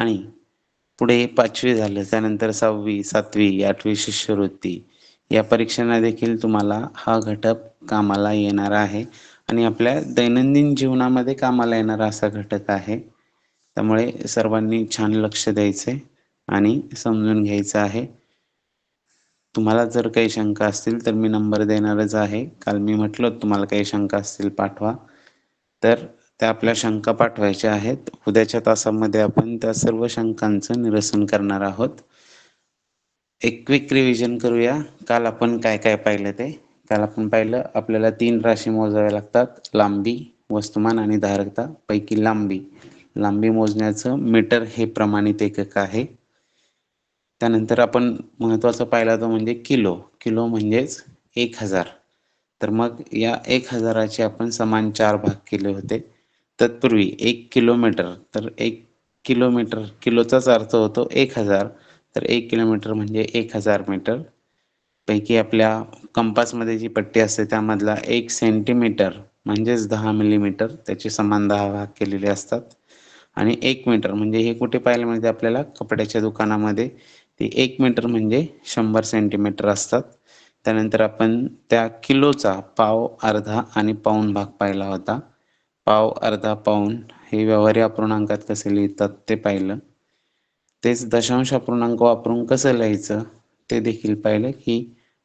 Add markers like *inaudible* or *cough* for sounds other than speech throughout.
आणि पुढे पाचवी झालं त्यानंतर सहावी सातवी आठवी शिष्यवृत्ती या परीक्षांना देखील तुम्हाला हा घटक कामाला येणार आहे आणि आपल्या दैनंदिन जीवनामध्ये कामाला येणारा असा घटक आहे त्यामुळे सर्वांनी छान लक्ष द्यायचे आणि समजून घ्यायचं आहे तुम्हाला जर काही शंका असतील तर मी नंबर देणारच आहे काल मी म्हटलो तुम्हाला काही शंका असतील पाठवा तर त्या आपल्या शंका पाठवायच्या आहेत उद्याच्या तासामध्ये आपण त्या सर्व शंकांचं निरसन करणार आहोत एक क्विक रिव्हिजन करूया काल आपण काय काय पाहिलं ते काल आपण पाहिलं आपल्याला तीन राशी मोजाव्या लागतात लांबी वस्तुमान आणि धारकता पैकी लांबी लांबी मोजण्याचं मीटर हे प्रमाणित एकक आहे त्यानंतर आपण महत्त्वाचं पाहिला तो म्हणजे किलो किलो म्हणजेच एक हजार तर मग या एक हजाराचे आपण समान चार भाग केले होते तत्पूर्वी एक किलोमीटर तर एक किलोमीटर किलोचाच अर्थ होतो एक हजार तर एक किलोमीटर म्हणजे एक हजार मीटर पैकी आपल्या कंपासमध्ये जी पट्टी असते त्यामधला एक सेंटीमीटर म्हणजेच दहा मिलीमीटर त्याचे समान दहा भाग केलेले असतात आणि एक मीटर म्हणजे हे कुठे पाहायला मिळते आपल्याला कपड्याच्या दुकानामध्ये ते एक मीटर म्हणजे शंभर सेंटीमीटर असतात त्यानंतर आपण त्या किलोचा पाव अर्धा आणि पाऊन भाग पाहिला होता पाव अर्धा पाऊन हे व्यवहारी अपूर्णांकात कसे लिहितात ते पाहिलं तेच दशांश अपूर्णांक वापरून कसं लिहायचं ते देखील पाहिलं की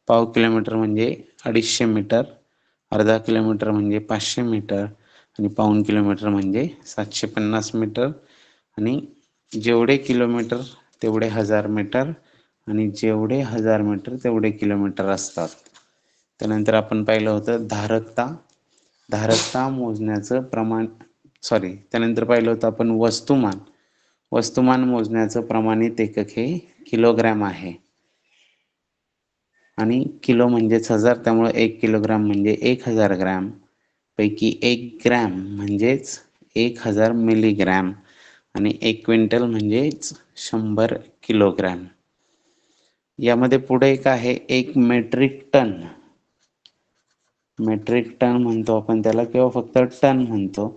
पाव किलोमीटर म्हणजे अडीचशे मीटर अर्धा किलोमीटर म्हणजे पाचशे मीटर आणि पाऊन किलोमीटर म्हणजे सातशे पन्नास मीटर आणि जेवढे किलोमीटर तेवढे हजार मीटर आणि जेवढे हजार मीटर तेवढे किलोमीटर असतात त्यानंतर आपण पाहिलं होतं धारकता धारकता मोजण्याचं प्रमाण सॉरी त्यानंतर पाहिलं होतं आपण वस्तुमान वस्तुमान मोजण्याचं प्रमाणित एकक हे किलोग्रॅम आहे आणि किलो म्हणजेच हजार त्यामुळे एक किलोग्रॅम म्हणजे एक हजार ग्रॅम पैकी एक ग्रॅम म्हणजेच एक हजार मिलीग्रॅम आणि एक क्विंटल म्हणजेच शंभर किलोग्रॅम यामध्ये पुढे एक आहे एक मेट्रिक टन मेट्रिक टन म्हणतो आपण त्याला किंवा फक्त टन म्हणतो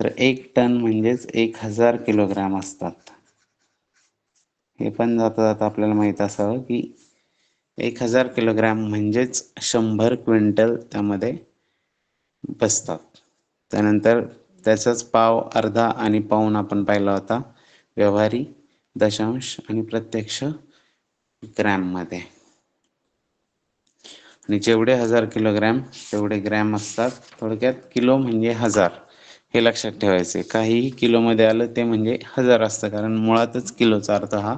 तर एक टन म्हणजेच एक हजार किलोग्राम असतात हे पण जाता जाता आपल्याला माहित असावं की एक हजार किलोग्राम म्हणजेच शंभर क्विंटल त्यामध्ये बसतात त्यानंतर त्याचाच पाव अर्धा आणि पाऊन आपण पाहिला होता व्यवहारी दशांश आणि प्रत्यक्ष ग्रॅममध्ये आणि जेवढे हजार किलोग्रॅम तेवढे ग्रॅम असतात थोडक्यात किलो म्हणजे हजार हे लक्षात ठेवायचे काहीही किलोमध्ये आलं ते म्हणजे हजार असतं कारण मुळातच किलोचा अर्थ हा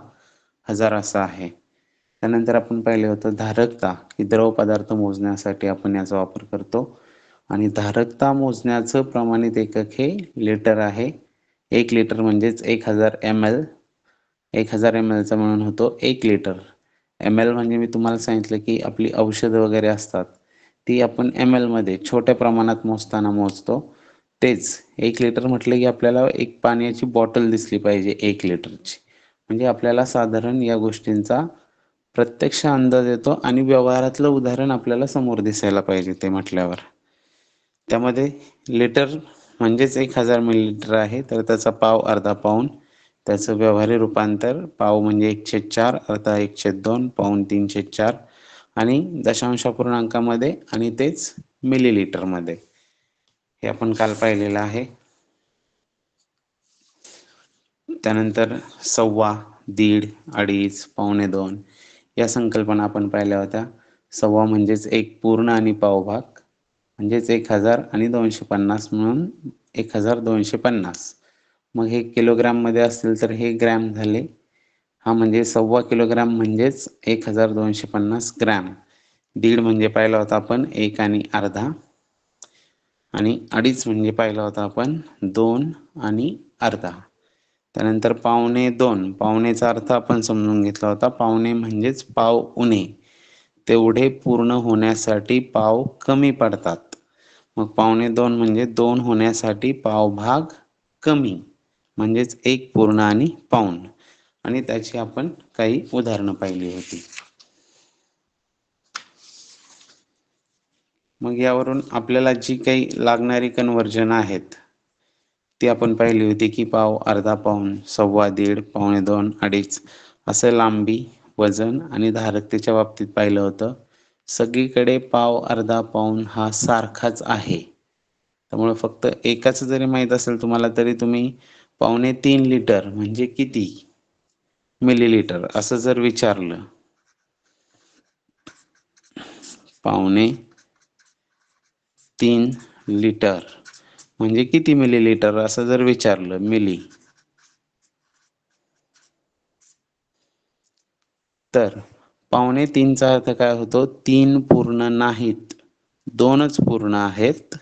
हजार असा आहे त्यानंतर आपण पाहिले होतं धारकता की द्रव पदार्थ मोजण्यासाठी आपण याचा वापर करतो आणि धारकता मोजण्याचं प्रमाणित एकक हे लिटर आहे एक लिटर म्हणजेच एक हजार एम एल एक हजार एम एलचा म्हणून होतो एक लिटर एम एल म्हणजे मी तुम्हाला सांगितलं की आपली औषधं वगैरे असतात ती आपण एम एलमध्ये छोट्या प्रमाणात मोजताना मोजतो तेच एक लिटर म्हटलं की आपल्याला एक पाण्याची बॉटल दिसली पाहिजे एक लिटरची म्हणजे आपल्याला साधारण या गोष्टींचा प्रत्यक्ष अंदाज येतो आणि व्यवहारातलं उदाहरण आपल्याला समोर दिसायला पाहिजे ते म्हटल्यावर त्यामध्ये लिटर म्हणजेच एक हजार मिलीलिटर आहे तर त्याचा पाव अर्धा पाऊन त्याचं व्यवहारी रूपांतर पाव म्हणजे एकशे चार अर्थात एकशे दोन पाऊन तीनशे चार आणि दशांश पूर्णांकामध्ये आणि तेच मिलीलिटरमध्ये हे आपण काल पाहिलेलं आहे त्यानंतर सव्वा दीड अडीच पावणे दोन या संकल्पना आपण पाहिल्या होत्या सव्वा म्हणजेच एक पूर्ण आणि पावभाग म्हणजेच एक हजार आणि दोनशे पन्नास म्हणून एक हजार दोनशे पन्नास मग हे किलोग्राम मध्ये असतील तर हे ग्रॅम झाले हा म्हणजे सव्वा किलोग्रॅम म्हणजेच एक हजार दोनशे पन्नास ग्रॅम दीड म्हणजे पाहिला होता आपण एक आणि अर्धा आणि अडीच म्हणजे पाहिला होता आपण दोन आणि अर्धा त्यानंतर पावणे दोन पावणेचा अर्थ आपण समजून घेतला होता पावणे म्हणजेच पाव उणे तेवढे पूर्ण होण्यासाठी पाव कमी पडतात मग पावणे दोन म्हणजे दोन होण्यासाठी पाव भाग कमी म्हणजेच एक पूर्ण आणि पाऊण आणि त्याची आपण काही उदाहरणं पाहिली होती मग यावरून आपल्याला जी काही लागणारी कन्वर्जन आहेत ती आपण पाहिली होती की पाव अर्धा पाऊन सव्वा दीड पावणे दोन अडीच असं लांबी वजन आणि धारकतेच्या बाबतीत पाहिलं होतं सगळीकडे पाव अर्धा पाऊन हा सारखाच आहे त्यामुळे फक्त एकाच जरी माहीत असेल तुम्हाला तरी तुम्ही पावणे तीन लिटर म्हणजे किती मिलीलिटर असं जर विचारलं पावणे तीन लिटर म्हणजे किती मिलीलिटर असं जर विचारलं मिली तर पावणे तीनचा अर्थ काय होतो तीन पूर्ण नाहीत दोनच पूर्ण आहेत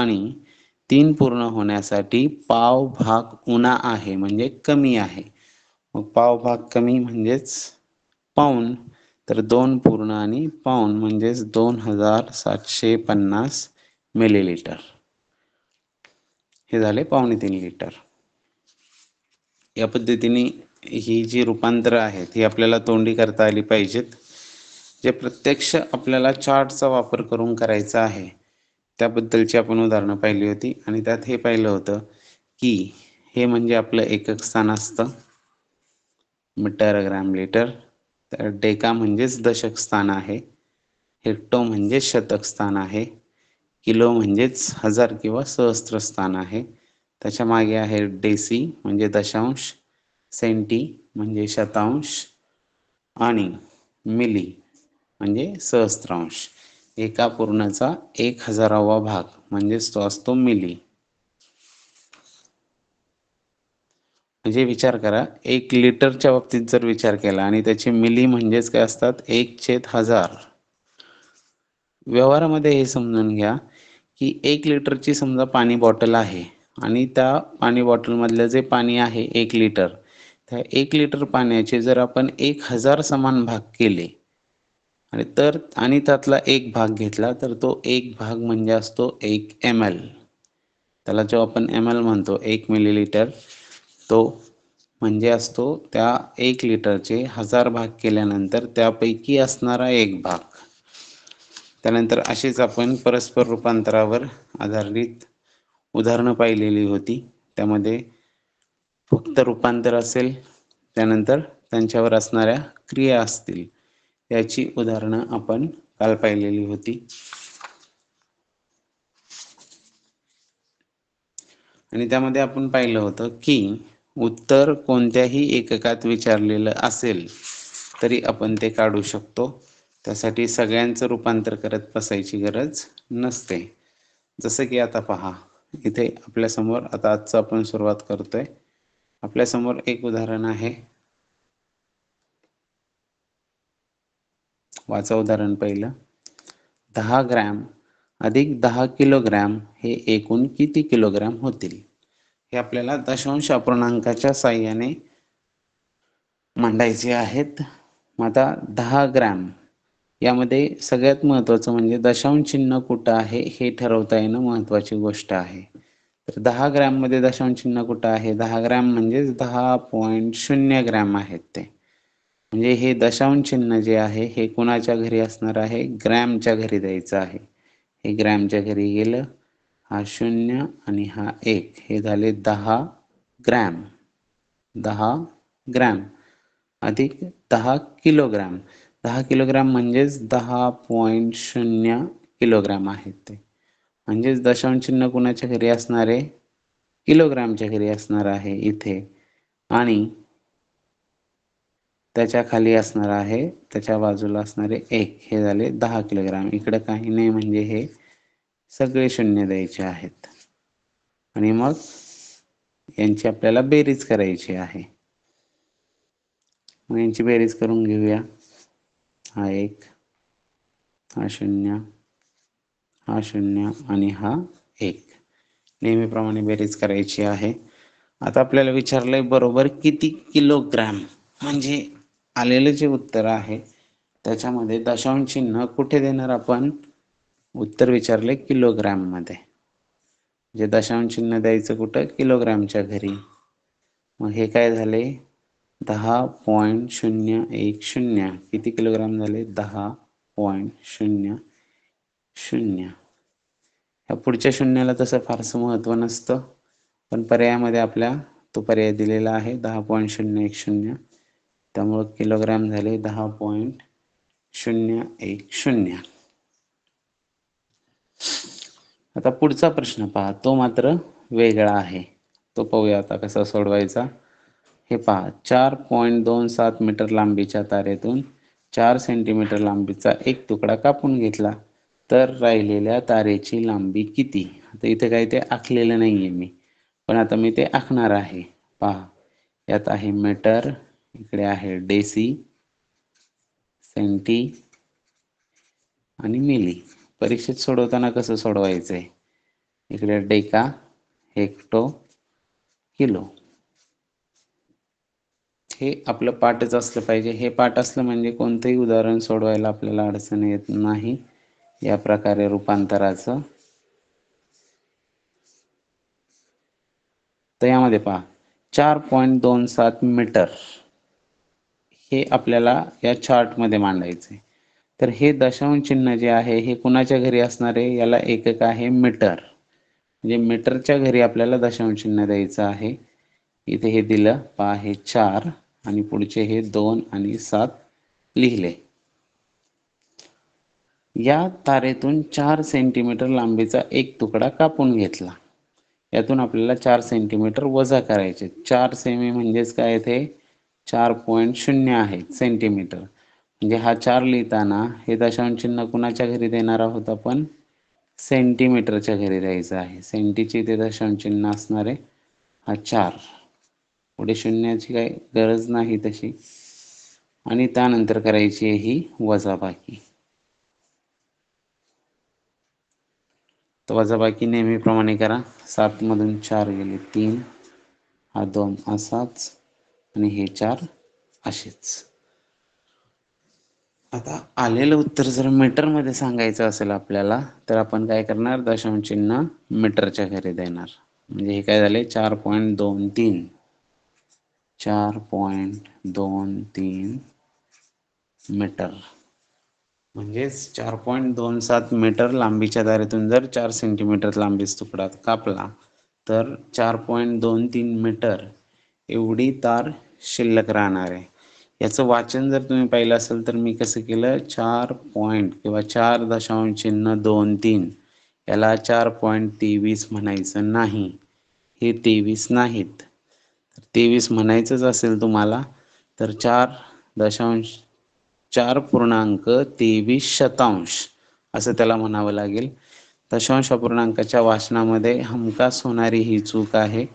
आणि तीन पूर्ण होण्यासाठी पाव भाग उणा आहे म्हणजे कमी आहे मग पाव भाग कमी म्हणजेच पाऊन तर दोन पूर्ण आणि पाऊन म्हणजेच दोन हजार सातशे पन्नास मिलीलिटर हे झाले पावणे तीन लिटर या पद्धतीने ही जी रूपांतर आहेत ही आपल्याला तोंडी करता आली पाहिजेत जे प्रत्यक्ष आपल्याला चार्टचा वापर करून करायचा आहे त्याबद्दलची आपण उदाहरणं पाहिली होती आणि त्यात हे पाहिलं होतं की हे म्हणजे आपलं एकक स्थान असतं मीटर ग्रॅम लिटर तर डेका म्हणजेच दशक स्थान आहे हेक्टो म्हणजे शतक स्थान आहे किलो म्हणजेच हजार किंवा सहस्त्र स्थान आहे त्याच्या मागे आहे डेसी म्हणजे दशांश सेंटी म्हणजे शतांश आणि मिली म्हणजे सहस्त्रांश एका पूर्णाचा एक हजारावा भाग म्हणजेच तो असतो मिली म्हणजे विचार करा एक लिटरच्या बाबतीत जर विचार केला आणि त्याचे मिली म्हणजेच काय असतात एक छेद हजार व्यवहारामध्ये हे समजून घ्या की एक लिटरची समजा पाणी बॉटल आहे आणि त्या पाणी बॉटलमधलं जे पाणी आहे एक लिटर त्या एक लिटर पाण्याचे जर आपण एक हजार समान भाग केले आणि तर आणि त्यातला एक भाग घेतला तर तो एक भाग म्हणजे असतो एक एम एल त्याला जो आपण एम एल म्हणतो एक मिलीलिटर तो म्हणजे असतो त्या एक लिटरचे हजार भाग केल्यानंतर त्यापैकी असणारा एक भाग त्यानंतर असेच आपण परस्पर रूपांतरावर आधारित उदाहरणं पाहिलेली होती त्यामध्ये फक्त रूपांतर असेल त्यानंतर त्यांच्यावर असणाऱ्या क्रिया असतील याची उदाहरणं आपण काल पाहिलेली होती आणि त्यामध्ये आपण पाहिलं होतं की उत्तर कोणत्याही एककात विचारलेलं असेल तरी आपण ते काढू शकतो त्यासाठी सगळ्यांचं रूपांतर करत बसायची गरज नसते जसं की आता पहा इथे आपल्यासमोर आता आजचं आपण सुरुवात करतोय आपल्यासमोर एक उदाहरण आहे वाचा उदाहरण पहिलं दहा ग्रॅम अधिक दहा किलोग्रॅम हे एकूण किती किलोग्रॅम होतील हे आपल्याला दशांश अपूर्णांकाच्या साह्याने मांडायचे आहेत आता दहा ग्रॅम यामध्ये सगळ्यात महत्त्वाचं म्हणजे दशांश चिन्ह कुठं आहे हे ठरवता येणं महत्वाची गोष्ट आहे तर दहा ग्रॅममध्ये दशांश चिन्ह कुठं आहे दहा ग्रॅम म्हणजेच दहा पॉईंट शून्य ग्रॅम आहेत ते म्हणजे हे दशांश चिन्ह जे आहे हे कुणाच्या घरी असणार आहे ग्रॅमच्या घरी द्यायचं आहे हे ग्रॅमच्या घरी गेलं हा शून्य आणि हा एक हे झाले दहा ग्रॅम दहा ग्रॅम अधिक दहा किलोग्रॅम दहा किलोग्रॅम म्हणजेच दहा पॉइंट शून्य किलोग्रॅम आहेत ते म्हणजेच दशांश चिन्ह कोणाच्या घरी असणार आहे किलोग्रॅमच्या घरी असणार आहे इथे आणि त्याच्या खाली असणार आहे त्याच्या बाजूला असणारे एक हे झाले दहा किलोग्राम इकडे काही नाही म्हणजे हे सगळे शून्य द्यायचे आहेत आणि मग यांची आपल्याला बेरीज करायची आहे मग यांची बेरीज करून घेऊया हा एक हा शून्य हा शून्य आणि हा एक नेहमीप्रमाणे बेरीज करायची आहे आता आपल्याला विचारलंय बरोबर किती किलोग्रॅम म्हणजे आलेलं जे उत्तर आहे त्याच्यामध्ये दशांश चिन्ह कुठे देणार आपण उत्तर विचारले मध्ये जे दशांश चिन्ह द्यायचं कुठं किलोग्रॅमच्या घरी मग हे काय झाले दहा पॉईंट शून्य एक शून्य किती किलोग्राम झाले दहा पॉईंट शून्य शून्य ह्या पुढच्या शून्याला तसं फारसं महत्त्व नसतं पण पर्यायामध्ये आपल्या तो पर्याय दिलेला आहे दहा पॉईंट शून्य एक शून्य त्यामुळं किलोग्रॅम झाले दहा पॉईंट शून्य एक शून्य आता पुढचा प्रश्न पहा तो मात्र वेगळा आहे तो पाहूया आता कसा सोडवायचा हे पहा चार पॉईंट दोन सात मीटर लांबीच्या तारेतून चार सेंटीमीटर लांबीचा एक तुकडा कापून घेतला तर राहिलेल्या तारेची लांबी किती आता इथे काही ते आखलेलं नाहीये मी पण आता मी ते आखणार आहे पहा यात आहे मीटर इकडे आहे डेसी सेंटी आणि मिली परीक्षेत सोडवताना कसं सोडवायचंय इकडे डेका हेक्टो किलो हे आपलं पाठच असलं पाहिजे हे पाठ असलं म्हणजे कोणतंही उदाहरण सोडवायला आपल्याला अडचण येत नाही या प्रकारे रूपांतराचं तर यामध्ये पहा चार पॉईंट दोन सात मीटर हे आपल्याला या चार्टमध्ये मांडायचे तर हे दशांश चिन्ह जे आहे हे कुणाच्या घरी असणारे याला एकक आहे मीटर म्हणजे मीटरच्या घरी आपल्याला दशांश चिन्ह द्यायचं आहे इथे हे दिलं पा हे चार आणि पुढचे हे दोन आणि सात लिहिले या तारेतून चार सेंटीमीटर लांबीचा एक तुकडा कापून घेतला यातून आपल्याला चार सेंटीमीटर वजा करायचे चार सेमी म्हणजेच काय ते चार पॉइंट शून्य आहे सेंटीमीटर म्हणजे हा चार लिहिताना हे दशांश चिन्ह कुणाच्या घरी देणार आहोत आपण सेंटीमीटरच्या घरी द्यायचं आहे सेंटीचे ते दशांश चिन्ह असणारे हा चार पुढे शून्याची काही गरज नाही तशी आणि त्यानंतर करायची आहे ही वजाबाकी तर वजाबाकी नेहमीप्रमाणे करा सात मधून चार गेले तीन हा दोन असाच आणि हे चार असेच आता आलेलं उत्तर जर मीटर मध्ये सांगायचं असेल आपल्याला तर आपण काय करणार दशांश चिन्ह मीटरच्या घरी देणार म्हणजे हे काय झाले चार पॉईंट दोन तीन चार पॉइंट दोन तीन मीटर म्हणजेच चार पॉईंट दोन सात मीटर लांबीच्या दारेतून जर चार सेंटीमीटर लांबीच तुकडा कापला तर चार पॉईंट दोन तीन मीटर एवढी तार शिल्लक राहणार आहे याचं वाचन जर तुम्ही पाहिलं असेल तर मी कसं केलं चार पॉइंट किंवा चार दशांश चिन्ह दोन तीन याला चार पॉइंट तेवीस म्हणायचं नाही हे तेवीस नाहीत तर तेवीस म्हणायचंच असेल तुम्हाला तर चार दशांश चार पूर्णांक तेवीस शतांश असं त्याला म्हणावं लागेल दशांश पूर्णांकाच्या वाचनामध्ये हमखास होणारी ही चूक आहे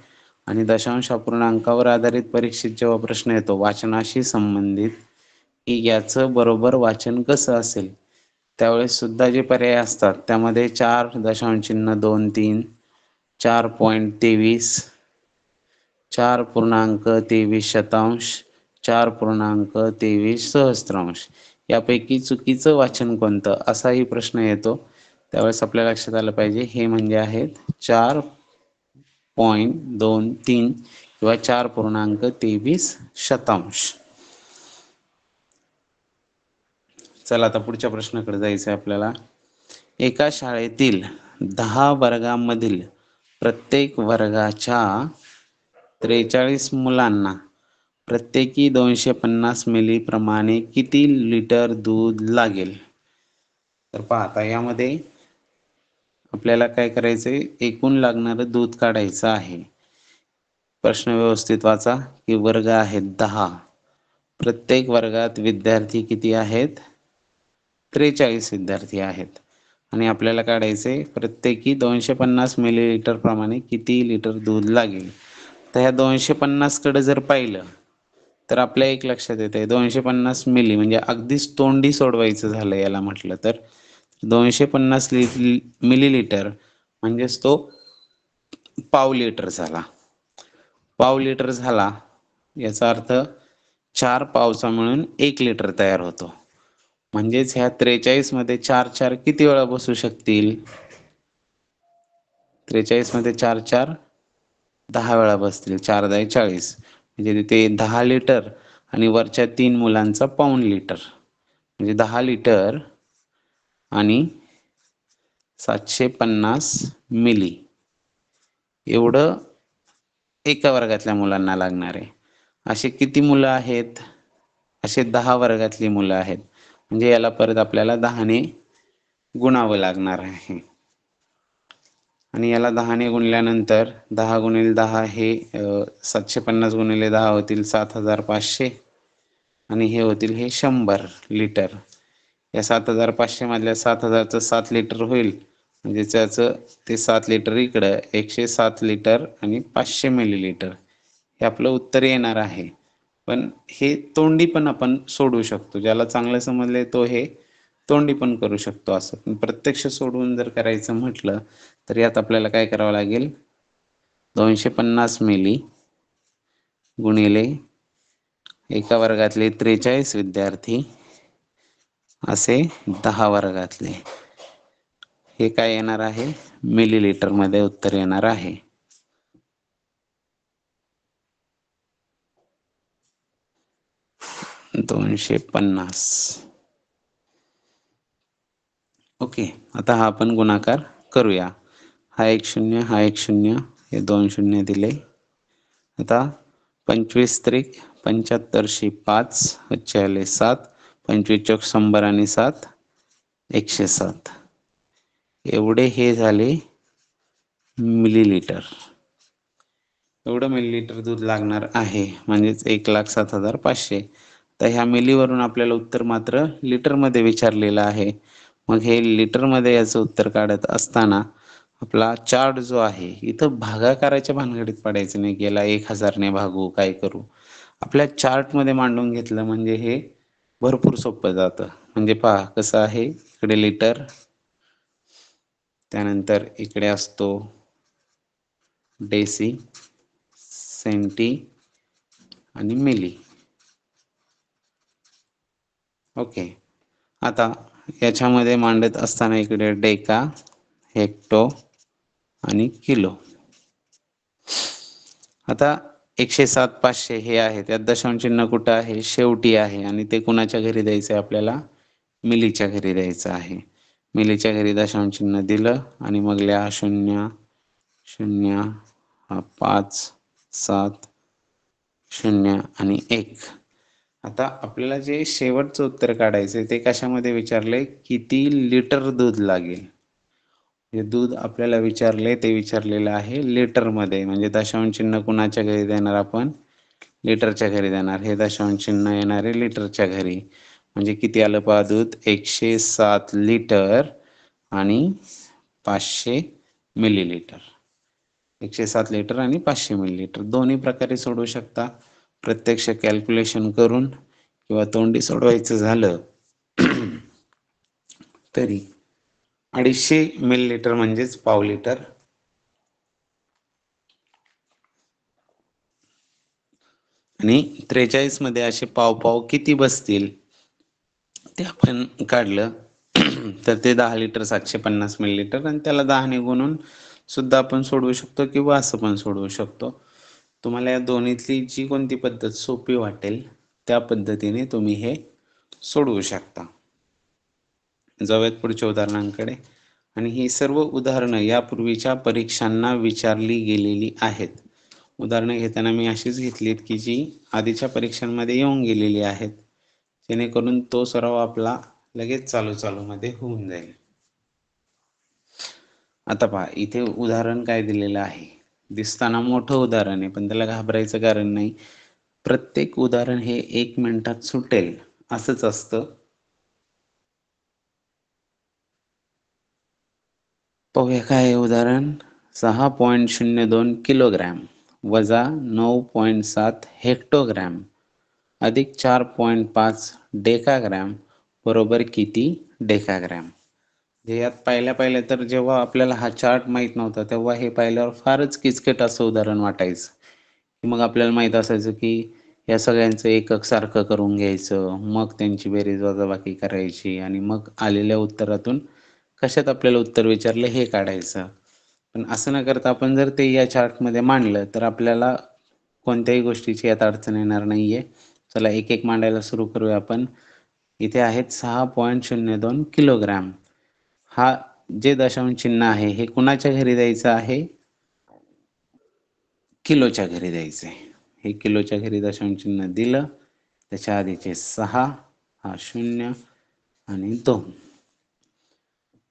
आणि दशांश अपूर्णांकावर आधारित परीक्षेत जेव्हा प्रश्न येतो वाचनाशी संबंधित की याचं बरोबर वाचन कसं असेल त्यावेळेस सुद्धा जे पर्याय असतात त्यामध्ये चार दशांश चिन्ह दोन तीन चार पॉईंट तेवीस चार पूर्णांक तेवीस शतांश चार पूर्णांक तेवीस सहस्रांश यापैकी चुकीचं वाचन कोणतं असाही प्रश्न येतो त्यावेळेस आपल्या लक्षात आलं पाहिजे हे म्हणजे आहेत चार पॉईंट दोन तीन किंवा चार पूर्णांक तेवीस शतांश चला आता पुढच्या प्रश्नाकडे जायचं आपल्याला एका शाळेतील दहा वर्गामधील प्रत्येक वर्गाच्या त्रेचाळीस मुलांना प्रत्येकी दोनशे पन्नास मिली प्रमाणे किती लिटर दूध लागेल तर पाहता यामध्ये आपल्याला काय करायचंय एकूण लागणार दूध काढायचं आहे प्रश्न व्यवस्थित की वर्ग आहेत दहा प्रत्येक वर्गात विद्यार्थी किती आहेत त्रेचाळीस विद्यार्थी आहेत आणि आपल्याला काढायचे प्रत्येकी दोनशे पन्नास मिलीलिटर प्रमाणे किती लिटर दूध लागेल तर ह्या दोनशे पन्नास कडे जर पाहिलं तर आपल्या एक लक्षात येते दोनशे पन्नास मिली म्हणजे अगदीच तोंडी सोडवायचं झालं याला म्हटलं तर दोनशे पन्नास लि मिलीलिटर म्हणजेच तो पाव लिटर झाला पाव लिटर झाला याचा अर्थ चार पावसा मिळून एक लिटर तयार होतो म्हणजेच ह्या त्रेचाळीस मध्ये चार चार किती वेळा बसू शकतील त्रेचाळीस मध्ये चार चार दहा वेळा बसतील चार दहा चाळीस म्हणजे तिथे दहा लिटर आणि वरच्या तीन मुलांचा पाऊन लिटर म्हणजे दहा लिटर आणि सातशे पन्नास मिली एवढं एका वर्गातल्या मुलांना लागणार आहे असे किती मुलं आहेत असे दहा वर्गातली मुलं आहेत म्हणजे याला परत आपल्याला दहाने गुणावं लागणार आहे आणि याला दहाने गुणल्यानंतर दहा गुणिले दहा हे सातशे पन्नास गुणिले दहा होतील सात हजार पाचशे आणि हे होतील हे शंभर लिटर या सात हजार पाचशे मधल्या सात हजारचं सात लिटर होईल म्हणजे त्याचं ते सात लिटर इकडं एकशे सात लिटर आणि पाचशे मिलीलिटर हे आपलं उत्तर येणार आहे पण हे तोंडी पण आपण सोडवू शकतो ज्याला चांगलं समजले तो हे तोंडी पण करू शकतो असं पण प्रत्यक्ष सोडवून जर करायचं म्हटलं तर यात आपल्याला काय करावं लागेल दोनशे पन्नास मिली गुणिले एका वर्गातले त्रेचाळीस विद्यार्थी असे दहा वर्गातले हे काय येणार आहे मिलीलिटर मध्ये उत्तर येणार आहे दोनशे पन्नास ओके आता हा आपण गुणाकार करूया हा एक शून्य हा एक शून्य हे दोन शून्य दिले आता पंचवीस त्रिक पंच्याहत्तरशे पाच चाळीस सात चौक शंभर आणि सात एकशे सात एवढे हे झाले मिलीलिटर एवढं मिलीलिटर दूध लागणार आहे म्हणजेच एक लाख सात हजार पाचशे तर ह्या मिलीवरून आपल्याला उत्तर मात्र लिटरमध्ये विचारलेलं आहे मग हे लिटरमध्ये याचं उत्तर काढत असताना आपला चार्ट जो आहे इथं भागाकाराच्या भानगडीत पाडायचं नाही गेला एक हजारने भागू काय करू आपल्या चार्टमध्ये मांडून घेतलं म्हणजे हे भरपूर सोपं जातं म्हणजे पहा कसं आहे इकडे लिटर त्यानंतर इकडे असतो डेसी सेंटी आणि मिली ओके आता याच्यामध्ये मांडत असताना इकडे डेका हेक्टो आणि किलो आता एकशे सात पाचशे हे आहे त्यात दशांश चिन्ह कुठं आहे शेवटी आहे आणि ते कुणाच्या घरी द्यायचं आहे आपल्याला मिलीच्या घरी द्यायचं आहे मिलीच्या घरी दशांश चिन्ह दिलं आणि मग शून्य शून्य पाच सात शून्य आणि एक आता आपल्याला जे शेवटचं उत्तर काढायचं ते कशामध्ये विचारले किती लिटर दूध लागेल जे दूध आपल्याला विचारले ते विचारलेलं आहे लिटरमध्ये म्हणजे दशांश चिन्ह कुणाच्या घरी देणार आपण लिटरच्या घरी देणार हे दशांश चिन्ह येणार आहे लिटरच्या घरी म्हणजे किती आलं पहा दूध एकशे सात लिटर आणि पाचशे मिलीलिटर एकशे सात लिटर आणि पाचशे मिलीलिटर दोन्ही प्रकारे सोडवू शकता प्रत्यक्ष कॅल्क्युलेशन करून किंवा तोंडी सोडवायचं झालं तरी अडीचशे मिल लिटर म्हणजेच पाव लिटर आणि त्रेचाळीस मध्ये असे पाव पाव किती बसतील ते आपण काढलं तर ते दहा लिटर सातशे पन्नास मिली आणि त्याला दहाने गुणून सुद्धा आपण सोडवू शकतो किंवा असं पण सोडवू शकतो तुम्हाला या दोन्हीतली जी कोणती पद्धत सोपी वाटेल त्या पद्धतीने तुम्ही हे सोडवू शकता जाऊयात पुढच्या उदाहरणांकडे आणि ही सर्व उदाहरणं यापूर्वीच्या परीक्षांना विचारली गेलेली आहेत उदाहरणं घेताना मी अशीच घेतलीत की जी आधीच्या परीक्षांमध्ये येऊन गेलेली आहेत जेणेकरून तो सराव आपला लगेच चालू चालू मध्ये होऊन जाईल आता पहा इथे उदाहरण काय दिलेलं आहे दिसताना मोठं उदाहरण आहे पण त्याला घाबरायचं कारण नाही प्रत्येक उदाहरण हे एक मिनिटात सुटेल असंच असतं पाहूया काय उदाहरण सहा पॉईंट शून्य दोन किलोग्रॅम वजा नऊ पॉईंट सात हेक्टोग्रॅम अधिक चार पॉइंट पाच डेकाग्रॅम बरोबर किती डेकाग्रॅम जे यात पाहिल्या पाहिल्या तर जेव्हा आपल्याला हा चार्ट माहीत नव्हता तेव्हा हे पाहिल्यावर फारच किचकट असं उदाहरण वाटायचं की मग आपल्याला माहीत असायचं की या सगळ्यांचं एकक सारखं करून घ्यायचं मग त्यांची बेरीज बाकी करायची आणि मग आलेल्या उत्तरातून कशात आपल्याला उत्तर विचारलं हे काढायचं पण असं न करता आपण जर ते या चार्टमध्ये मांडलं तर आपल्याला कोणत्याही गोष्टीची यात अडचण येणार नाहीये चला एक एक मांडायला सुरू करूया आपण इथे आहेत सहा पॉईंट शून्य दोन किलोग्रॅम हा जे दशांश चिन्ह आहे हे कुणाच्या घरी द्यायचं आहे किलोच्या घरी द्यायचं आहे हे किलोच्या घरी दशांश चिन्ह दिलं त्याच्या आधीचे सहा हा शून्य आणि दोन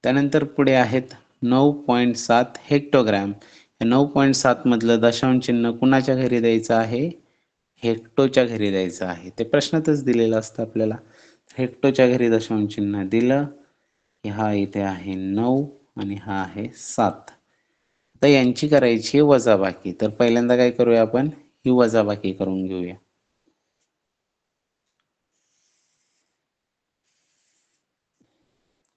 त्यानंतर पुढे आहेत नऊ पॉईंट सात हेक्टोग्रॅम नऊ पॉईंट सातमधलं दशांश चिन्ह कुणाच्या घरी द्यायचं आहे हेक्टोच्या घरी द्यायचं आहे ते प्रश्नातच दिलेलं असतं आपल्याला हेक्टोच्या घरी दशांश चिन्ह दिलं हा इथे आहे नऊ आणि हा आहे सात तर यांची करायची वजाबाकी तर पहिल्यांदा काय करूया आपण ही वजाबाकी करून घेऊया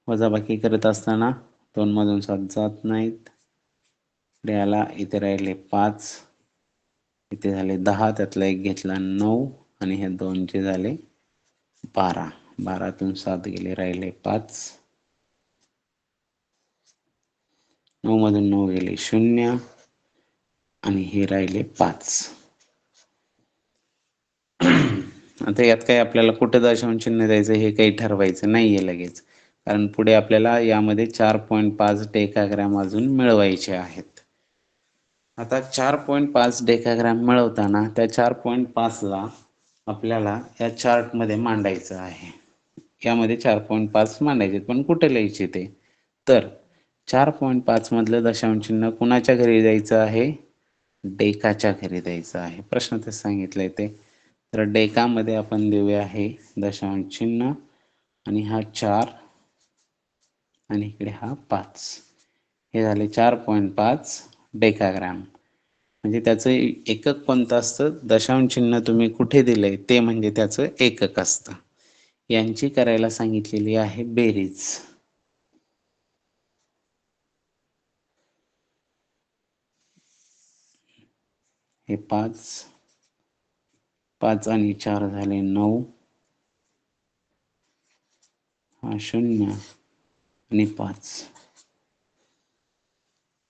वजाबाकी करत असताना दोन मधून सात जात नाहीत आला इथे राहिले पाच इथे झाले दहा त्यातला एक घेतला नऊ आणि ह्या दोनचे झाले बारा बारातून सात गेले राहिले पाच नऊ मधून नऊ गेले शून्य आणि हे राहिले पाच *clears throat* आता यात काही आपल्याला कुठं दशांश चिन्ह द्यायचं हे काही ठरवायचं नाहीये लगेच कारण पुढे आपल्याला यामध्ये चार पॉईंट पाच डेकाग्रॅम अजून मिळवायचे आहेत आता चार पॉईंट पाच डेकाग्रॅम मिळवताना त्या चार पॉईंट पाचला आपल्याला या चार्टमध्ये मांडायचं आहे यामध्ये चार पॉईंट पाच मांडायचे पण कुठे लिहायचे ते तर चार पॉईंट पाचमधलं दशांश चिन्ह कुणाच्या घरी जायचं आहे डेकाच्या घरी द्यायचं आहे प्रश्न ते सांगितलंय ते तर डेकामध्ये आपण देऊया आहे दशांश चिन्ह आणि हा चार आणि इकडे हा पाच हे झाले चार पॉईंट पाच डेकाग्राम म्हणजे त्याचं एकक कोणतं असतं दशांश चिन्ह तुम्ही कुठे दिलंय ते म्हणजे त्याचं एकक असतं यांची करायला सांगितलेली आहे बेरीज हे पाच पाच आणि चार झाले नऊ हा शून्य आणि पाच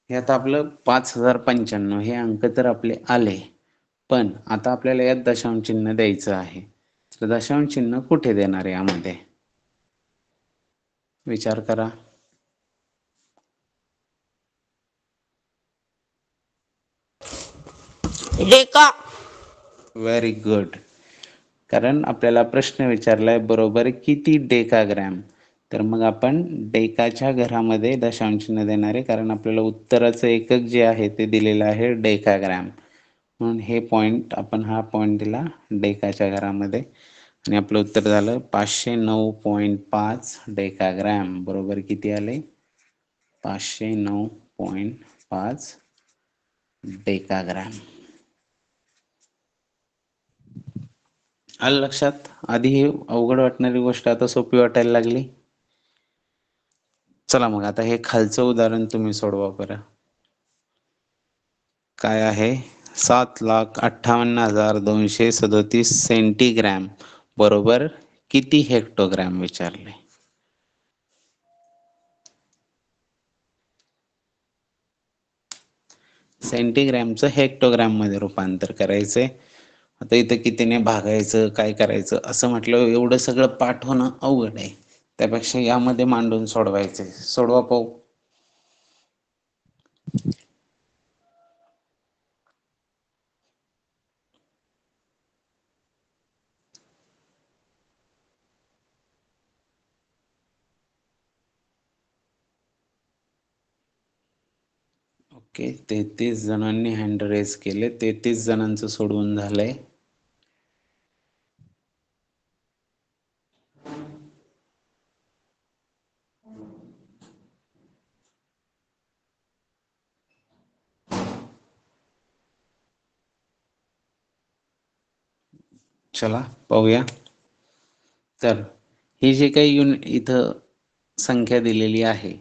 हे आता आपलं पाच हजार पंच्याण्णव हे अंक तर आपले आले पण आता आपल्याला यात दशांश चिन्ह द्यायचं आहे तर दशांश चिन्ह कुठे देणार आहे यामध्ये विचार करा व्हेरी गुड कारण आपल्याला प्रश्न विचारलाय बरोबर किती डेकाग्रॅम तर मग आपण डेकाच्या घरामध्ये चिन्ह देणार आहे कारण आपल्याला उत्तराचं एकक जे आहे ते दिलेलं आहे डेका ग्रॅम म्हणून हे पॉइंट आपण हा पॉइंट दिला डेकाच्या घरामध्ये आणि आपलं उत्तर झालं पाचशे नऊ पॉइंट पाच डेका ग्रॅम बरोबर किती आले पाचशे नऊ पॉइंट पाच डेका ग्रॅम आलं लक्षात आधी अवघड वाटणारी गोष्ट आता सोपी वाटायला लागली चला मग आता हे खालचं उदाहरण तुम्ही सोडवा करा काय आहे सात लाख अठ्ठावन्न हजार दोनशे सदोतीस सेंटीग्रॅम बरोबर किती हेक्टोग्रॅम विचारले सेंटीग्रॅमचं हेक्टोग्रॅम मध्ये रूपांतर करायचंय आता इथं कितीने भागायचं काय करायचं असं म्हटलं एवढं सगळं पाठवणं अवघड आहे त्यापेक्षा यामध्ये मांडून सोडवायचे सोडवा पाहू ओके तेहतीस जणांनी हँड रेस केले तेहतीस जणांचं सोडवून झालंय चला पाहूया तर ही जे काही युनिट इथं संख्या दिलेली आहे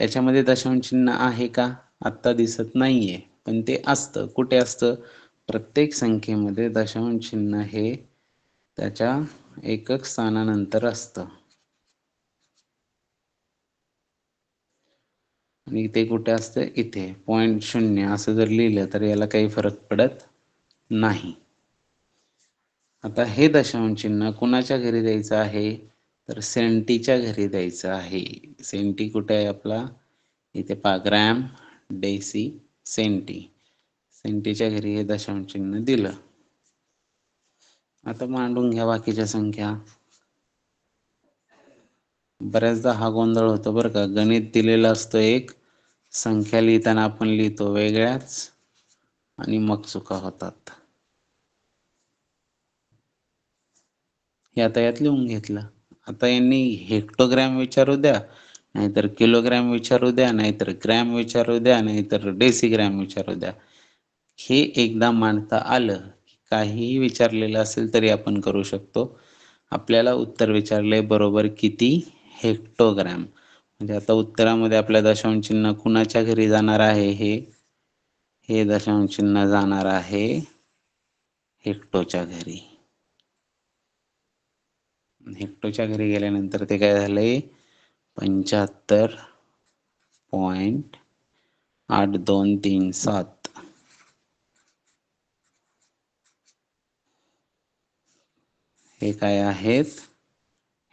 याच्यामध्ये दशांश चिन्ह आहे का आत्ता दिसत नाहीये पण ते असतं कुठे असतं प्रत्येक संख्येमध्ये दशांश चिन्ह हे त्याच्या एकक स्थानानंतर असतं आणि ते कुठे असतं इथे पॉईंट शून्य असं जर लिहिलं तर याला काही फरक पडत नाही आता हे दशांश चिन्ह कुणाच्या घरी द्यायचं आहे तर सेंटीच्या घरी द्यायचं आहे सेंटी कुठे आहे आपला इथे पाग्रॅम डेसी सेंटी सेंटीच्या घरी हे दशांश चिन्ह दिलं आता मांडून घ्या बाकीच्या संख्या बऱ्याचदा हा गोंधळ होतो बरं का गणित दिलेला असतो एक संख्या लिहिताना आपण लिहितो वेगळ्याच आणि मग चुका होतात यातायात यात लिहून घेतलं आता यांनी हेक्टोग्रॅम विचारू द्या नाहीतर किलोग्रॅम विचारू द्या नाहीतर ग्रॅम विचारू द्या नाहीतर डेसिग्राम विचारू द्या हे एकदा मांडता आलं काहीही विचारलेलं असेल तरी आपण करू शकतो आपल्याला उत्तर विचारले बरोबर किती हेक्टोग्रॅम म्हणजे आता उत्तरामध्ये आपल्या दशांश चिन्ह कुणाच्या घरी जाणार आहे हे हे दशांश चिन्ह जाणार आहे हेक्टोच्या घरी हेक्टोच्या घरी गेल्यानंतर ते काय झालंय पंच्याहत्तर पॉइंट आठ दोन तीन सात हे काय आहेत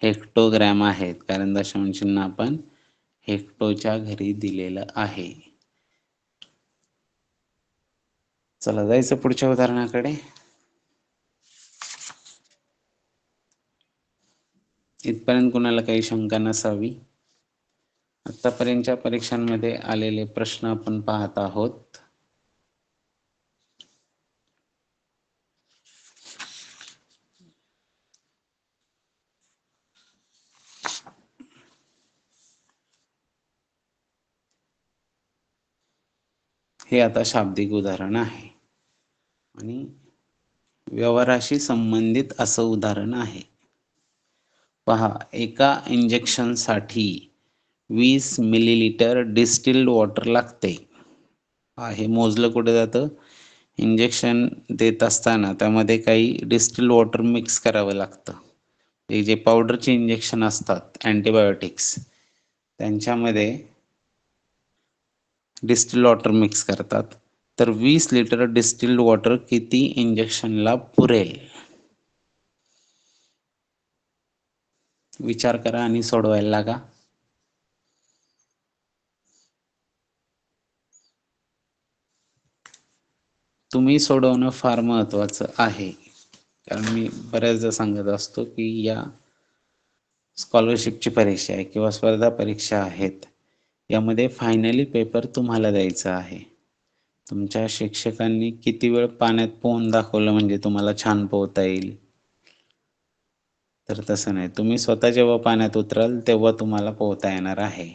हेक्टोग्रॅम आहेत कारण दशवंशींना आपण हेक्टोच्या घरी दिलेलं आहे चला जायचं पुढच्या उदाहरणाकडे इथपर्यंत कुणाला काही शंका नसावी आतापर्यंतच्या परीक्षांमध्ये आलेले प्रश्न आपण पाहत आहोत हे आता शाब्दिक उदाहरण आहे आणि व्यवहाराशी संबंधित असं उदाहरण आहे पहा एका इंजेक्शनसाठी वीस मिलीलिटर डिस्टिल्ड वॉटर लागते हे मोजलं कुठे जातं इंजेक्शन देत असताना त्यामध्ये काही डिस्टिल्ड वॉटर मिक्स करावं लागतं जे पावडरचे इंजेक्शन असतात अँटीबायोटिक्स त्यांच्यामध्ये डिस्टिल वॉटर मिक्स करतात तर वीस लिटर डिस्टिल्ड वॉटर किती इंजेक्शनला पुरेल विचार करा आणि सोडवायला लागा तुम्ही सोडवणं फार महत्वाचं आहे कारण मी बऱ्याचदा सांगत असतो की या स्कॉलरशिपची परीक्षा आहे किंवा स्पर्धा परीक्षा आहेत यामध्ये फायनली पेपर तुम्हाला द्यायचा आहे तुमच्या शिक्षकांनी किती वेळ पाण्यात पोहून दाखवलं म्हणजे तुम्हाला छान पोहता येईल तर तसं नाही तुम्ही स्वतः जेव्हा पाण्यात उतराल तेव्हा तुम्हाला पोहता येणार आहे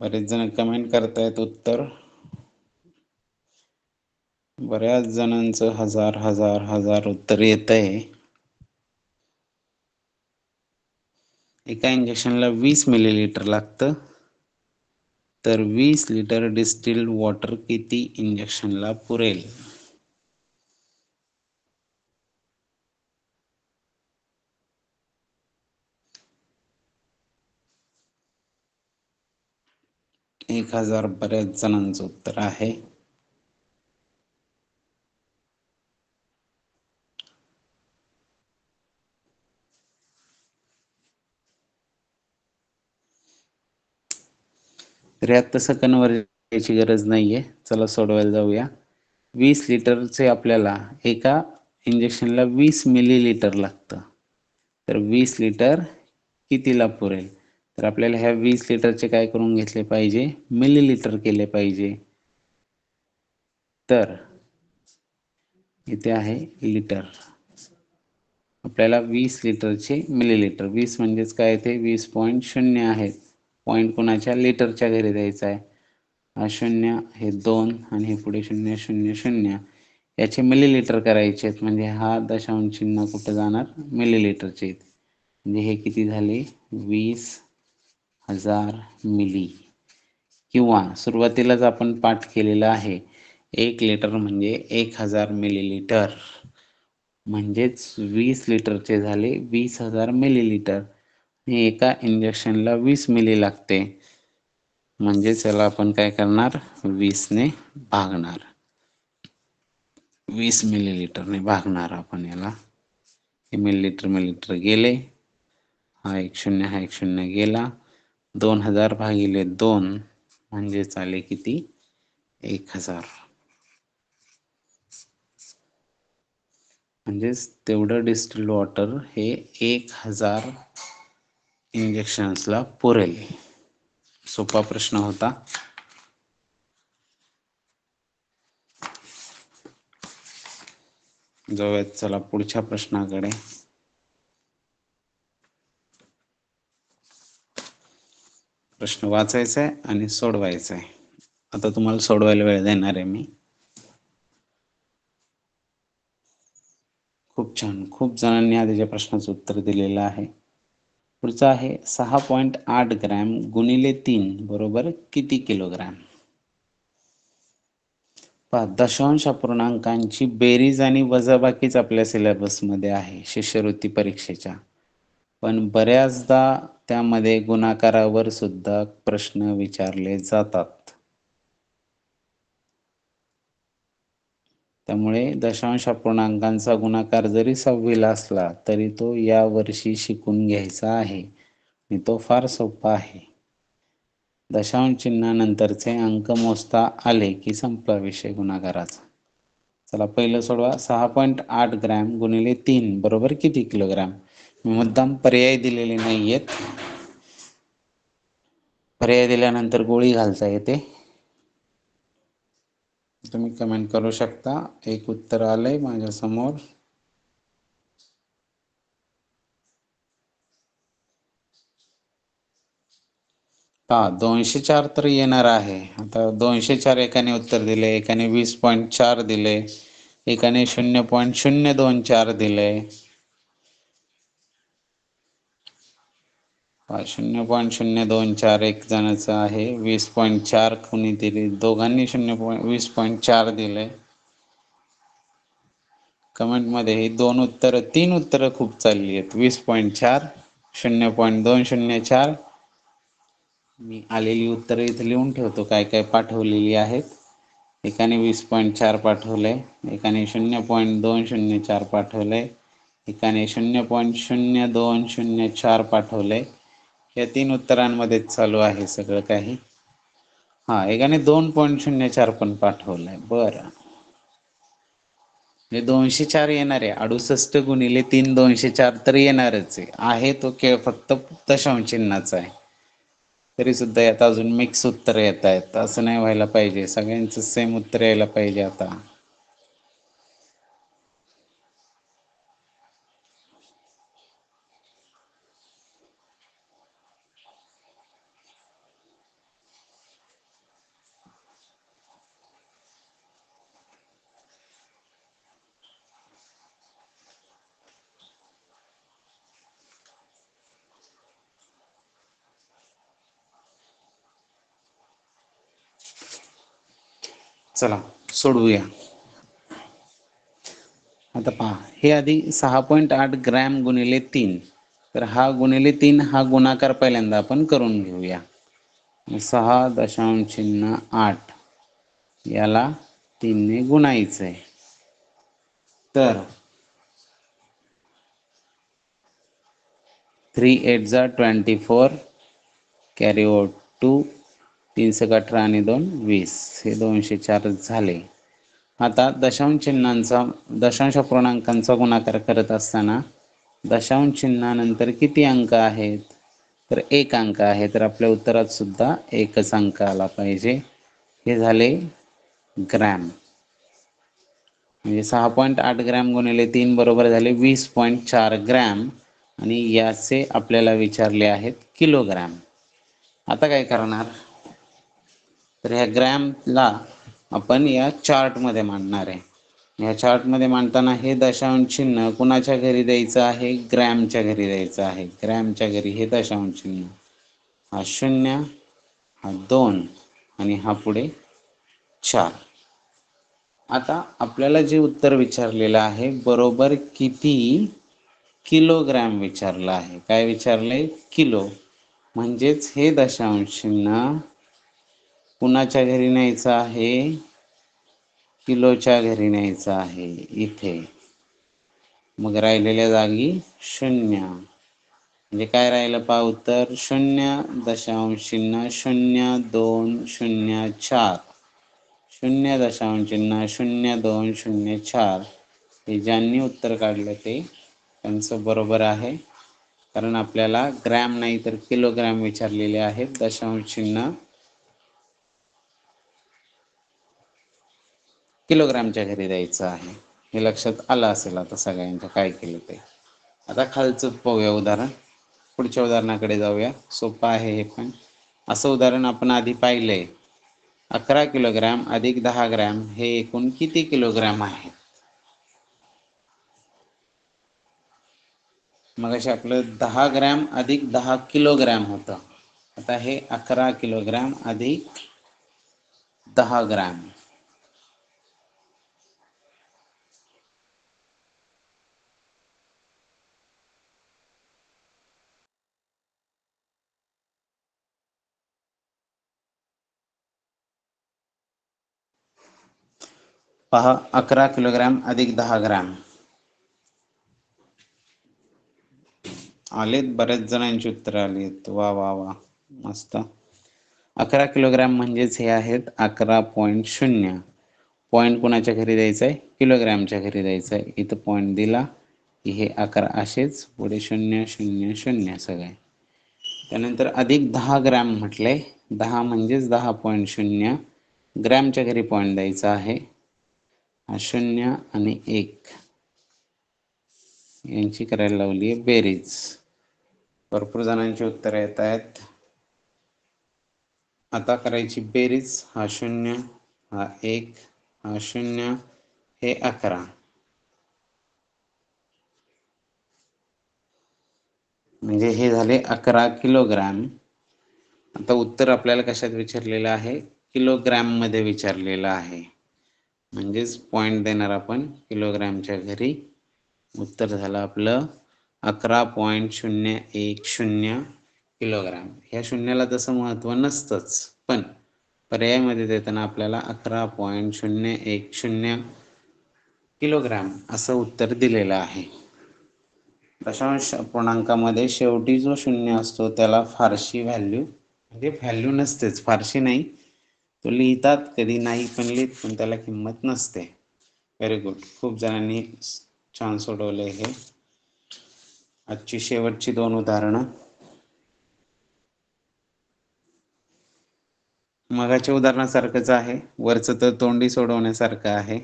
बरेच जण कमेंट करतायत उत्तर बऱ्याच जणांचं हजार हजार हजार उत्तर येत आहे एका इंजेक्शनला वीस मिलीलिटर लागतं तर वीस लिटर डिस्टिल्ड वॉटर किती इंजेक्शनला पुरेल एक हजार बऱ्याच जणांचं उत्तर आहे त्र्याहत्तर याची गरज नाहीये चला सोडवायला जाऊया वीस लिटरचे आपल्याला एका इंजेक्शनला वीस मिली लिटर लागतं तर वीस लिटर कितीला पुरेल तर आपल्याला ह्या वीस लिटरचे काय करून घेतले पाहिजे लिटर केले पाहिजे तर इथे आहे लिटर आपल्याला वीस लिटरचे मिलीलिटर वीस म्हणजेच काय ते वीस पॉईंट शून्य आहेत पॉईंट कोणाच्या लिटरच्या घरी द्यायचा आहे हा शून्य हे दोन आणि हे पुढे शून्य शून्य शून्य याचे लिटर करायचे आहेत म्हणजे हा दशांश चिन्ह कुठं जाणार मिलीलिटरचे म्हणजे हे किती झाले वीस हजार मिली किंवा सुरुवातीलाच आपण पाठ केलेला आहे एक लिटर म्हणजे एक हजार मिलीलिटर म्हणजेच वीस लिटरचे झाले वीस हजार मिलीलिटर एका इंजेक्शनला वीस मिली लागते म्हणजेच याला आपण काय करणार वीसने भागणार वीस मिलीलिटरने भागणार आपण याला हे मिलीलिटर मिलीलिटर गेले हा एक शून्य हा एक शून्य गेला दोन हजार भागिले दोन म्हणजे चाले किती एक हजार म्हणजेच तेवढं डिस्टिल वॉटर हे एक हजार इंजेक्शन्सला पुरेल सोपा प्रश्न होता जाऊयात चला पुढच्या प्रश्नाकडे प्रश्न वाचायचा आहे आणि सोडवायचा आहे आता तुम्हाला सोडवायला वेळ देणार आहे मी खूप छान खूप जणांनी आधीच्या प्रश्नाचं उत्तर दिलेलं आहे पुढचं आहे सहा पॉइंट आठ ग्रॅम गुणिले तीन बरोबर किती किलोग्रॅम दशांश अपूर्णांकांची बेरीज आणि वजाबाकीच आपल्या सिलेबसमध्ये आहे शिष्यवृत्ती परीक्षेच्या पण बऱ्याचदा त्यामध्ये गुणाकारावर सुद्धा प्रश्न विचारले जातात त्यामुळे दशांश अपूर्णांकांचा गुणाकार जरी सव्वीला असला तरी तो या वर्षी शिकून घ्यायचा आहे आणि तो फार सोपा आहे दशांश चिन्हानंतरचे अंक मोजता आले की संपला विषय गुणाकाराचा चला पहिलं सोडवा सहा पॉईंट आठ ग्रॅम गुणिले तीन बरोबर किती किलोग्रॅम मुद्दाम पर्याय दिलेले नाहीयेत पर्याय दिल्यानंतर गोळी घालता येते तुम्ही कमेंट करू शकता एक उत्तर आलंय माझ्या समोर हा दोनशे चार तर येणार आहे आता दोनशे चार एकाने उत्तर दिले एकाने वीस पॉईंट चार दिले एकाने शून्य पॉईंट शून्य दोन चार दिले शून्य पॉईंट शून्य दोन चार एक जणाचं आहे वीस पॉईंट चार कोणी दिली दोघांनी शून्य पॉईंट वीस पॉईंट चार दिले कमेंटमध्ये ही दोन उत्तरं तीन उत्तरं खूप चालली आहेत वीस पॉईंट चार शून्य पॉईंट दोन शून्य चार मी आलेली उत्तरं इथे लिहून ठेवतो काय काय पाठवलेली आहेत एकाने वीस पॉईंट चार पाठवले एकाने शून्य पॉईंट दोन शून्य चार पाठवले एकाने शून्य पॉईंट शून्य दोन शून्य चार पाठवले या तीन उत्तरांमध्येच चालू आहे सगळं काही हा एकाने दोन पॉईंट शून्य चार पण पाठवलंय बरं म्हणजे दोनशे चार येणार आहे अडुसष्ट गुणिले तीन दोनशे चार तर येणारच आहे तो केळ फक्त फक्त चिन्हाचा आहे तरी सुद्धा यात अजून मिक्स उत्तर येत आहेत असं नाही व्हायला पाहिजे सगळ्यांचं सेम उत्तर यायला पाहिजे आता चला सोडवूया आता पहा हे आधी सहा पॉइंट आठ ग्रॅम गुणिले तीन तर हा गुणिले तीन हा गुणाकार पहिल्यांदा आपण करून घेऊया सहा दशांश चिन्ह आठ याला तीनने गुणायचं आहे तर थ्री एट झा twenty four carry out two तीनशे अठरा आणि दोन वीस हे दोनशे चार झाले आता दशांश चिन्हांचा दशांश पूर्णांकांचा गुणाकार करत असताना दशांश चिन्हानंतर किती अंक आहेत तर एक अंक आहे तर आपल्या उत्तरात सुद्धा एकच अंक आला पाहिजे हे झाले ग्रॅम म्हणजे सहा पॉईंट आठ ग्रॅम गुणिले तीन बरोबर झाले वीस पॉईंट चार ग्रॅम आणि याचे आपल्याला विचारले आहेत किलोग्रॅम आता काय करणार तर ह्या ग्रॅमला आपण या चार्टमध्ये मांडणार आहे या चार्टमध्ये मांडताना हे दशांश चिन्ह कुणाच्या घरी द्यायचं आहे ग्रॅमच्या घरी द्यायचं आहे ग्रॅमच्या घरी हे दशांश चिन्ह हा शून्य हा दोन आणि हा पुढे चार आता आपल्याला जे उत्तर विचारलेलं आहे बरोबर किती किलोग्रॅम विचारलं आहे काय विचारले किलो म्हणजेच हे दशांश चिन्ह कुणाच्या घरी न्यायचं आहे किलोच्या घरी न्यायचं आहे इथे मग राहिलेल्या जागी शून्य म्हणजे काय राहिलं पा उत्तर शून्य दशांश चिन्ह शून्य दोन शून्य चार शून्य दशांश चिन्ह शून्य दोन शून्य चार हे ज्यांनी उत्तर काढलं ते त्यांचं बरोबर आहे कारण आपल्याला ग्रॅम नाही तर किलोग्रॅम विचारलेले आहेत दशांश चिन्ह किलोग्रामच्या घरी द्यायचं आहे हे लक्षात आलं असेल आता सगळ्यांच्या काय केलं ते आता खालचं पाहूया उदाहरण पुढच्या उदाहरणाकडे जाऊया सोपं आहे हे पण असं उदाहरण आपण आधी पाहिलंय अकरा किलोग्रॅम अधिक दहा ग्रॅम हे एकूण किती किलोग्रॅम आहे मग असे आपलं दहा ग्रॅम अधिक दहा किलोग्रॅम होतं आता हे अकरा किलोग्रॅम अधिक दहा ग्रॅम पहा अकरा किलोग्रॅम अधिक दहा ग्रॅम आलेत बऱ्याच जणांची उत्तर आलेत वा वा वा मस्त अकरा किलोग्रॅम म्हणजेच हे आहेत अकरा पॉइंट शून्य पॉइंट कोणाच्या घरी द्यायचा आहे किलोग्रॅमच्या घरी द्यायचं आहे इथं पॉइंट दिला की हे अकरा असेच पुढे शून्य शून्य शून्य सगळे त्यानंतर अधिक दहा ग्रॅम म्हटले दहा म्हणजेच दहा पॉइंट शून्य ग्रॅमच्या घरी पॉईंट द्यायचा आहे हा शून्य आणि एक यांची करायला लावली आहे बेरीज भरपूर जणांची उत्तर येत आहेत आता करायची बेरीज हा शून्य हा एक हा शून्य हे अकरा म्हणजे हे झाले अकरा किलोग्रॅम आता उत्तर आपल्याला कशात विचारलेलं आहे किलोग्रॅम मध्ये विचारलेलं आहे म्हणजेच पॉइंट देणार आपण किलोग्रॅमच्या घरी उत्तर झालं आपलं अकरा पॉईंट शून्य एक शून्य किलोग्रॅम ह्या शून्याला तसं महत्त्व नसतंच पण पर्यायमध्ये देताना आपल्याला अकरा पॉईंट शून्य एक शून्य किलोग्रॅम असं उत्तर दिलेलं आहे दशांश पूर्णांकामध्ये शेवटी जो शून्य असतो त्याला फारशी व्हॅल्यू म्हणजे व्हॅल्यू नसतेच फारशी नाही तो लिहितात कधी नाही पण लिहित पण त्याला किंमत नसते व्हेरी गुड खूप जणांनी छान सोडवले हे आजची शेवटची दोन उदाहरणं मगाच्या उदाहरणासारखंच आहे वरच तर तोंडी सोडवण्यासारखं आहे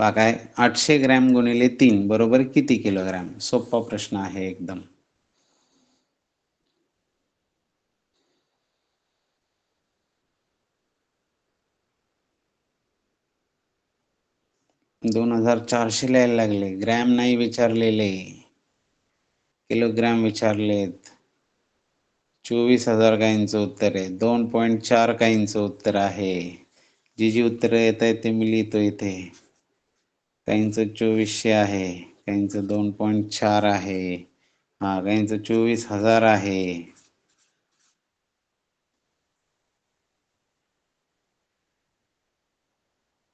पहा काय आठशे ग्रॅम गुणिले तीन बरोबर किती किलोग्रॅम सोपा प्रश्न आहे एकदम दोन हजार चारशे लिहायला लागले ग्रॅम नाही विचारलेले किलोग्रॅम विचारलेत चोवीस हजार काहींचं उत्तर आहे दोन पॉईंट चार काहींचं उत्तर आहे जी जी उत्तर येत ते मी लिहितो इथे काहींचं चोवीसशे आहे काहींचं दोन पॉईंट चार आहे हा काहींचं चोवीस हजार आहे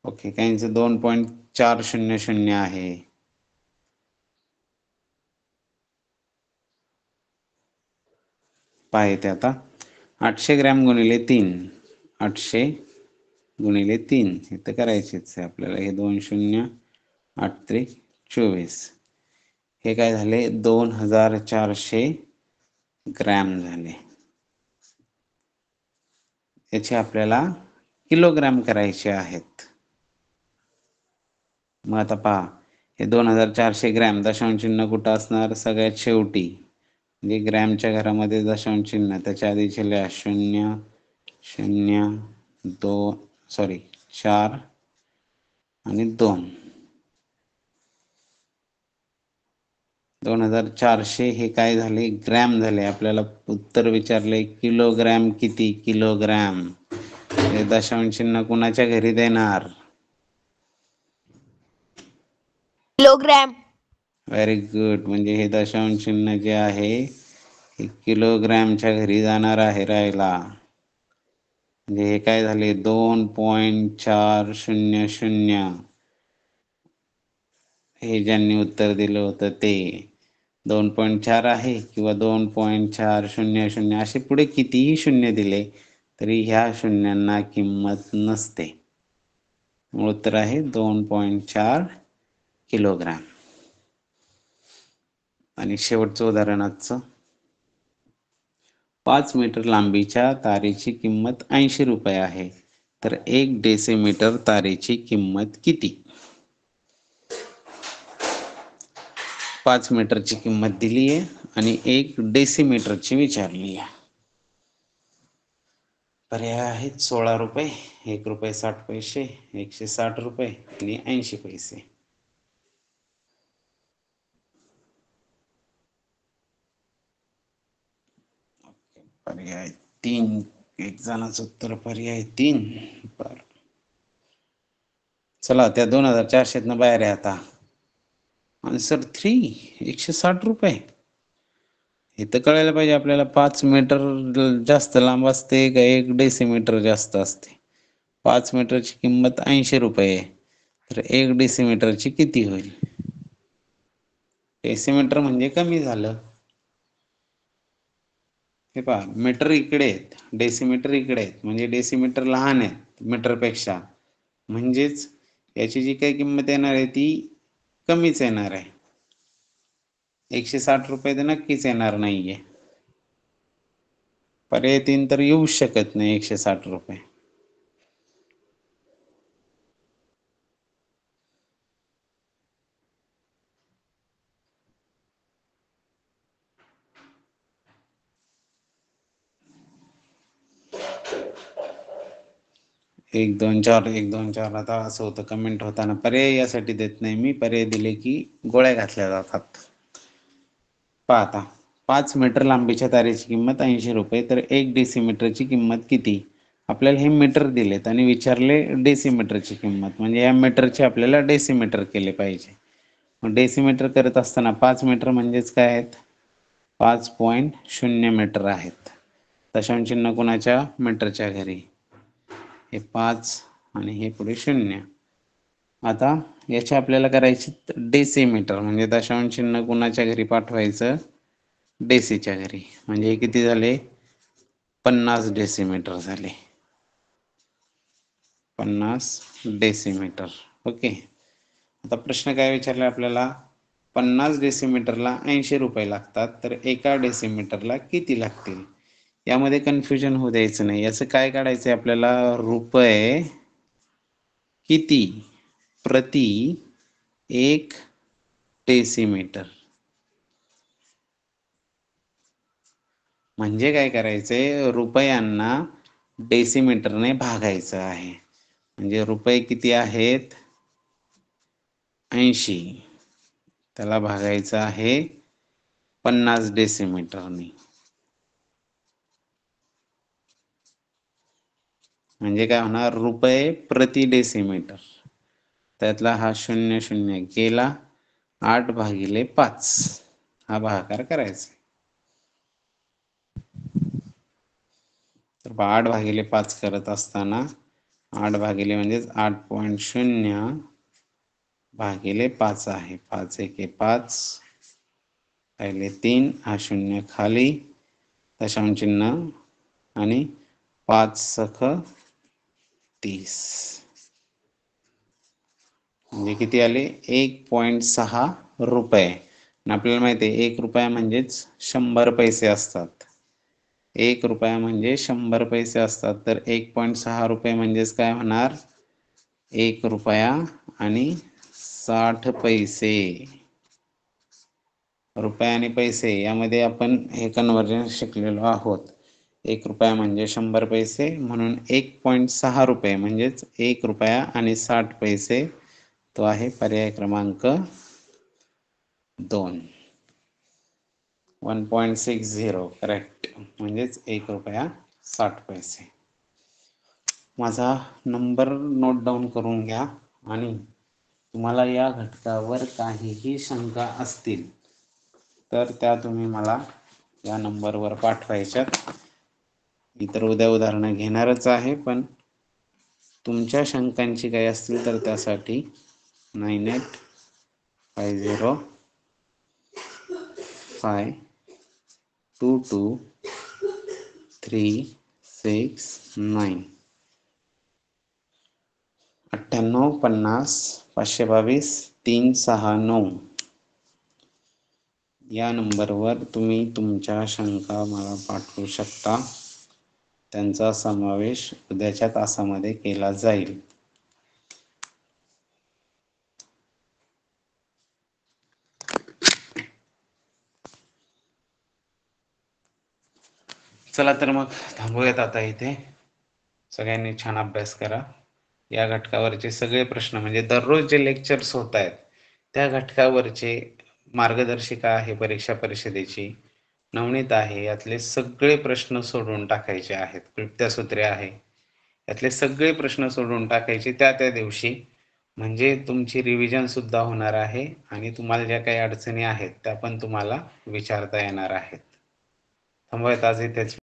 ओके काहींचं दोन पॉईंट चार शून्य शून्य आहे पाहिजे आता आठशे ग्रॅम गुणिले तीन आठशे गुणिले तीन हे तर करायचेच आहे आपल्याला हे दोन शून्य आठ चोवीस हे काय झाले दोन हजार चारशे ग्रॅम झाले याचे आपल्याला किलोग्रॅम करायचे आहेत मग आता पहा हे दोन हजार चारशे ग्रॅम दशांश चिन्ह कुठं असणार सगळ्यात शेवटी म्हणजे ग्रॅमच्या घरामध्ये दशांश चिन्ह त्याच्या आधी शिल्ल्या शून्य शून्य दोन सॉरी चार आणि दोन दोन हजार चारशे हे काय झाले ग्रॅम झाले आपल्याला उत्तर विचारले किलोग्रॅम किती किलोग्रॅम हे दशांश चिन्ह कुणाच्या घरी देणार किलोग्रॅम व्हेरी गुड म्हणजे हे दशांश चिन्ह जे आहे हे किलोग्रॅमच्या घरी जाणार आहे राहिला म्हणजे हे काय झाले दोन पॉइंट चार शून्य शून्य हे ज्यांनी उत्तर दिलं होतं ते दोन पॉईंट चार आहे किंवा दोन पॉईंट चार शून्य शून्य असे पुढे कितीही शून्य दिले तरी ह्या शून्यांना किंमत नसते उत्तर आहे दोन पॉईंट चार किलोग्राम आणि शेवटचं उदाहरण आजचं पाच मीटर लांबीच्या तारेची किंमत ऐंशी रुपये आहे तर एक डेसिमीटर तारेची किंमत किती पाच मीटरची किंमत दिली आहे आणि एक डेसिमीटरची विचारली आहे पर्याय आहेत सोळा रुपये एक रुपये साठ पैसे एकशे साठ रुपये आणि ऐंशी पैसे पर्याय तीन एक जणांचं उत्तर पर्याय तीन बर चला त्या दोन हजार चारशे बाहेर आहे आता आन्सर थ्री एकशे साठ रुपये हे तर कळायला पाहिजे आपल्याला पाच मीटर जास्त लांब असते का एक डेसिमीटर जास्त असते पाच मीटरची किंमत ऐंशी रुपये तर एक डेसीमीटरची किती होईल डेसिमीटर म्हणजे कमी झालं हे पहा मीटर इकडे आहेत डेसिमीटर इकडे आहेत म्हणजे डेसीमीटर लहान आहेत मीटरपेक्षा म्हणजेच याची जी काही किंमत येणार आहे ती कमीच येणार आहे एकशे साठ रुपये तर नक्कीच येणार नाहीये पर्याय तीन तर येऊच शकत नाही एकशे साठ रुपये एक दोन चार एक दोन चार आता असं होतं कमेंट होताना पर्याय यासाठी देत नाही मी पर्याय दिले की गोळ्या घातल्या जातात पाहता पाच मीटर लांबीच्या तारेची किंमत ऐंशी रुपये तर एक डेसिमीटरची किंमत किती आपल्याला हे मीटर दिलेत आणि विचारले डेसिमीटरची किंमत म्हणजे या मीटरचे आपल्याला डेसिमीटर केले पाहिजे मग डेसिमीटर करत असताना पाच मीटर म्हणजेच काय आहेत पाच पॉईंट शून्य मीटर आहेत दशांश चिन्ह कोणाच्या मीटरच्या घरी हे पाच आणि हे पुढे शून्य आता याचे आपल्याला करायचे डेसिमीटर म्हणजे दशांश चिन्ह कुणाच्या घरी पाठवायचं डेसीच्या घरी म्हणजे किती झाले पन्नास डेसिमीटर झाले पन्नास डेसिमीटर ओके आता प्रश्न काय विचारला आपल्याला पन्नास डेसिमीटरला ऐंशी रुपये लागतात तर एका डेसिमीटरला किती लागतील यामध्ये कन्फ्युजन होऊ द्यायचं नाही याचं काय काढायचं आपल्याला रुपये किती प्रति एक डेसिमीटर म्हणजे काय करायचंय रुपयांना डेसिमीटरने भागायचं आहे म्हणजे रुपये किती आहेत ऐंशी त्याला भागायचं आहे पन्नास डेसिमीटरने म्हणजे काय होणार रुपये प्रति डेसिमीटर त्यातला हा शून्य शून्य गेला आठ भागिले पाच हा भागाकार करायचा तर आठ भागिले पाच करत असताना आठ भागिले म्हणजेच आठ पॉईंट शून्य भागिले पाच आहे पाच एके पाच पहिले तीन हा शून्य खाली दशांश चिन्ह आणि पाच सख तीस म्हणजे किती आले एक पॉईंट सहा रुपये आपल्याला माहिती आहे एक रुपया म्हणजेच शंभर पैसे असतात एक रुपया म्हणजे शंभर पैसे असतात तर एक पॉईंट सहा रुपये म्हणजेच काय होणार एक रुपया आणि साठ पैसे रुपया आणि पैसे यामध्ये आपण हे कन्वर्जन शिकलेलो आहोत एक रुपया म्हणजे शंभर पैसे म्हणून एक पॉईंट सहा रुपये म्हणजेच एक रुपया आणि साठ पैसे तो आहे पर्याय क्रमांक दोन one point six zero correct म्हणजेच एक रुपया साठ पैसे माझा नंबर नोट डाऊन करून घ्या आणि तुम्हाला या घटकावर काहीही शंका असतील तर त्या तुम्ही मला या नंबरवर पाठवायच्यात मी तर उद्या उदाहरणं घेणारच आहे पण तुमच्या शंकांची काही असतील तर त्यासाठी nine eight five zero five two two three six nine अठ्ठ्याण्णव पन्नास पाचशे बावीस तीन सहा नऊ या नंबरवर तुम्ही तुमच्या शंका मला पाठवू शकता त्यांचा समावेश उद्याच्या तासामध्ये केला जाईल चला तर मग थांबूयात आता इथे सगळ्यांनी छान अभ्यास करा या घटकावरचे सगळे प्रश्न म्हणजे दररोज जे लेक्चर्स होत आहेत त्या घटकावरचे मार्गदर्शिका आहे परीक्षा परिषदेची नवनीत आहे यातले सगळे प्रश्न सोडवून टाकायचे आहेत कृप्त्यासूत्रे आहे यातले सगळे प्रश्न सोडवून टाकायचे त्या त्या दिवशी म्हणजे तुमची रिव्हिजन सुद्धा होणार आहे आणि तुम्हाला ज्या काही अडचणी आहेत त्या पण तुम्हाला विचारता येणार आहेत थांबवत आज इथेच